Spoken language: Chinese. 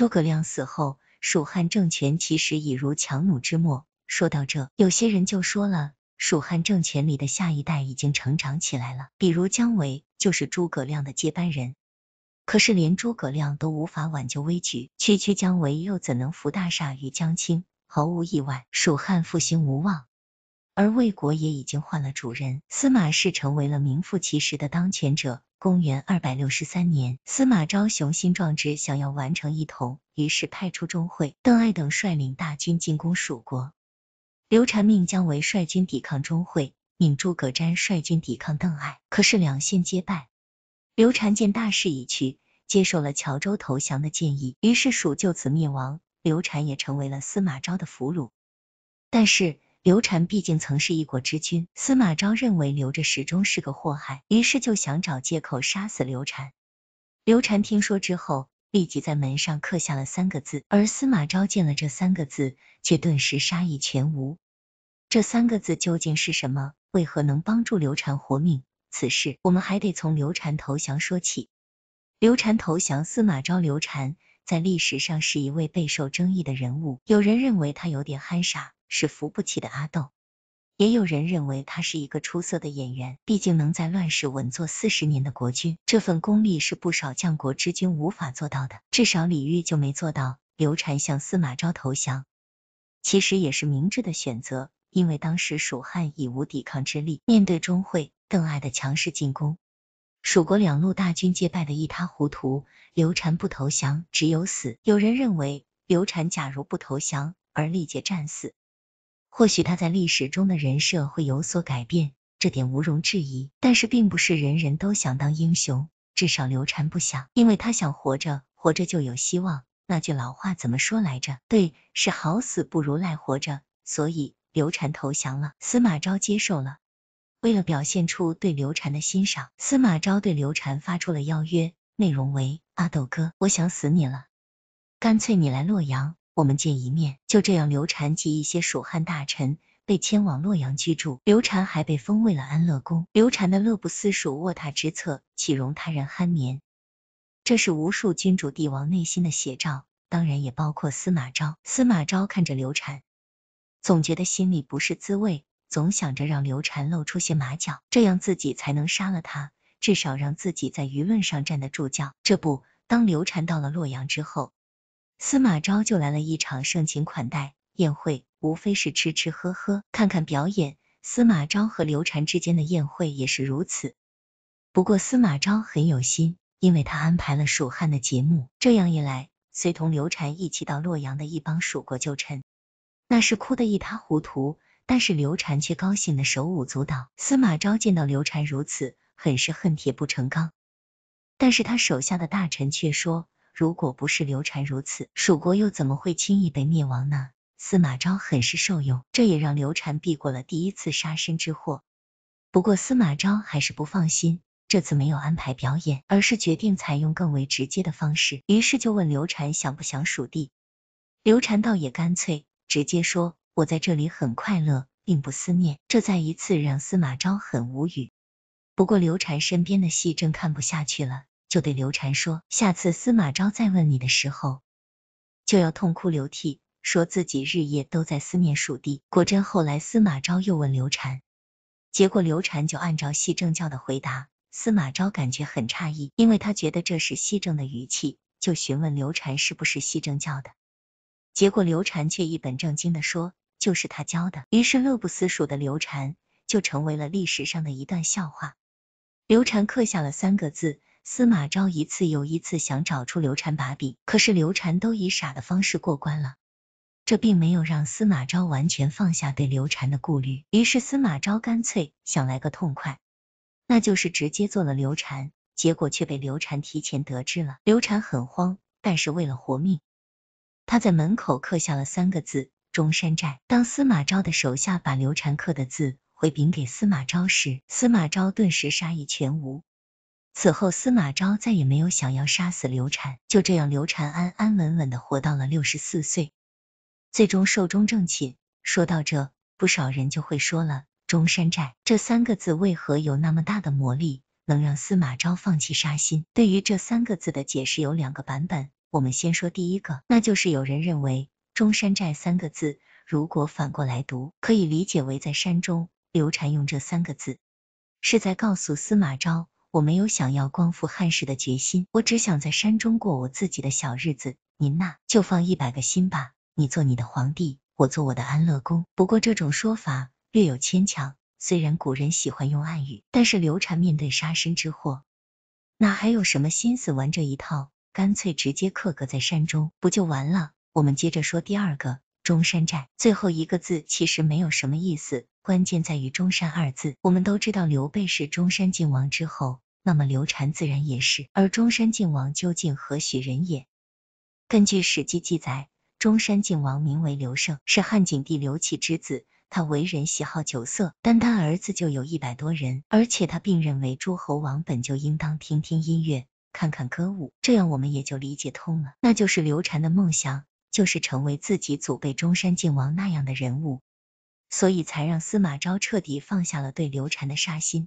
诸葛亮死后，蜀汉政权其实已如强弩之末。说到这，有些人就说了，蜀汉政权里的下一代已经成长起来了，比如姜维就是诸葛亮的接班人。可是连诸葛亮都无法挽救危局，区区姜维又怎能扶大厦于将倾？毫无意外，蜀汉复兴无望。而魏国也已经换了主人，司马氏成为了名副其实的当权者。公元二百六十三年，司马昭雄心壮志，想要完成一统，于是派出钟会、邓艾等率领大军进攻蜀国。刘禅命姜维率军抵抗钟会，命诸葛瞻率军抵抗邓艾，可是两线皆败。刘禅见大势已去，接受了谯周投降的建议，于是蜀就此灭亡，刘禅也成为了司马昭的俘虏。但是，刘禅毕竟曾是一国之君，司马昭认为留着始终是个祸害，于是就想找借口杀死刘禅。刘禅听说之后，立即在门上刻下了三个字，而司马昭见了这三个字，却顿时杀意全无。这三个字究竟是什么？为何能帮助刘禅活命？此事我们还得从刘禅投降说起。刘禅投降司马昭。刘禅在历史上是一位备受争议的人物，有人认为他有点憨傻。是扶不起的阿斗，也有人认为他是一个出色的演员，毕竟能在乱世稳坐四十年的国君，这份功力是不少将国之君无法做到的。至少李煜就没做到。刘禅向司马昭投降，其实也是明智的选择，因为当时蜀汉已无抵抗之力。面对钟会、邓艾的强势进攻，蜀国两路大军皆败得一塌糊涂。刘禅不投降，只有死。有人认为，刘禅假如不投降而力竭战死。或许他在历史中的人设会有所改变，这点毋容置疑。但是并不是人人都想当英雄，至少刘禅不想，因为他想活着，活着就有希望。那句老话怎么说来着？对，是好死不如赖活着。所以刘禅投降了，司马昭接受了。为了表现出对刘禅的欣赏，司马昭对刘禅发出了邀约，内容为：阿斗哥，我想死你了，干脆你来洛阳。我们见一面，就这样，刘禅及一些蜀汉大臣被迁往洛阳居住，刘禅还被封为了安乐公。刘禅的乐不思蜀，卧榻之侧岂容他人酣眠，这是无数君主帝王内心的写照，当然也包括司马昭。司马昭看着刘禅，总觉得心里不是滋味，总想着让刘禅露出些马脚，这样自己才能杀了他，至少让自己在舆论上站得住脚。这不，当刘禅到了洛阳之后。司马昭就来了一场盛情款待宴会，无非是吃吃喝喝，看看表演。司马昭和刘禅之间的宴会也是如此。不过司马昭很有心，因为他安排了蜀汉的节目。这样一来，随同刘禅一起到洛阳的一帮蜀国旧臣，那是哭得一塌糊涂。但是刘禅却高兴的手舞足蹈。司马昭见到刘禅如此，很是恨铁不成钢。但是他手下的大臣却说。如果不是刘禅如此，蜀国又怎么会轻易被灭亡呢？司马昭很是受用，这也让刘禅避过了第一次杀身之祸。不过司马昭还是不放心，这次没有安排表演，而是决定采用更为直接的方式，于是就问刘禅想不想蜀地。刘禅倒也干脆，直接说：“我在这里很快乐，并不思念。”这再一次让司马昭很无语。不过刘禅身边的戏正看不下去了。就对刘禅说，下次司马昭再问你的时候，就要痛哭流涕，说自己日夜都在思念蜀地。果真后来司马昭又问刘禅，结果刘禅就按照西正教的回答。司马昭感觉很诧异，因为他觉得这是西正的语气，就询问刘禅是不是西正教的。结果刘禅却一本正经的说，就是他教的。于是乐不思蜀的刘禅就成为了历史上的一段笑话。刘禅刻下了三个字。司马昭一次又一次想找出刘禅把柄，可是刘禅都以傻的方式过关了，这并没有让司马昭完全放下对刘禅的顾虑。于是司马昭干脆想来个痛快，那就是直接做了刘禅，结果却被刘禅提前得知了。刘禅很慌，但是为了活命，他在门口刻下了三个字“中山寨”。当司马昭的手下把刘禅刻的字回禀给司马昭时，司马昭顿时杀意全无。此后，司马昭再也没有想要杀死刘禅，就这样，刘禅安安稳稳的活到了六十四岁，最终寿终正寝。说到这，不少人就会说了，中山寨这三个字为何有那么大的魔力，能让司马昭放弃杀心？对于这三个字的解释有两个版本，我们先说第一个，那就是有人认为中山寨三个字如果反过来读，可以理解为在山中，刘禅用这三个字是在告诉司马昭。我没有想要光复汉室的决心，我只想在山中过我自己的小日子。您呐，就放一百个心吧，你做你的皇帝，我做我的安乐公。不过这种说法略有牵强，虽然古人喜欢用暗语，但是刘禅面对杀身之祸，哪还有什么心思玩这一套？干脆直接刻隔在山中，不就完了？我们接着说第二个中山寨，最后一个字其实没有什么意思。关键在于中山二字。我们都知道刘备是中山靖王之后，那么刘禅自然也是。而中山靖王究竟何许人也？根据《史记》记载，中山靖王名为刘胜，是汉景帝刘启之子。他为人喜好酒色，单他儿子就有一百多人。而且他并认为诸侯王本就应当听听音乐，看看歌舞。这样我们也就理解通了，那就是刘禅的梦想就是成为自己祖辈中山靖王那样的人物。所以才让司马昭彻底放下了对刘禅的杀心。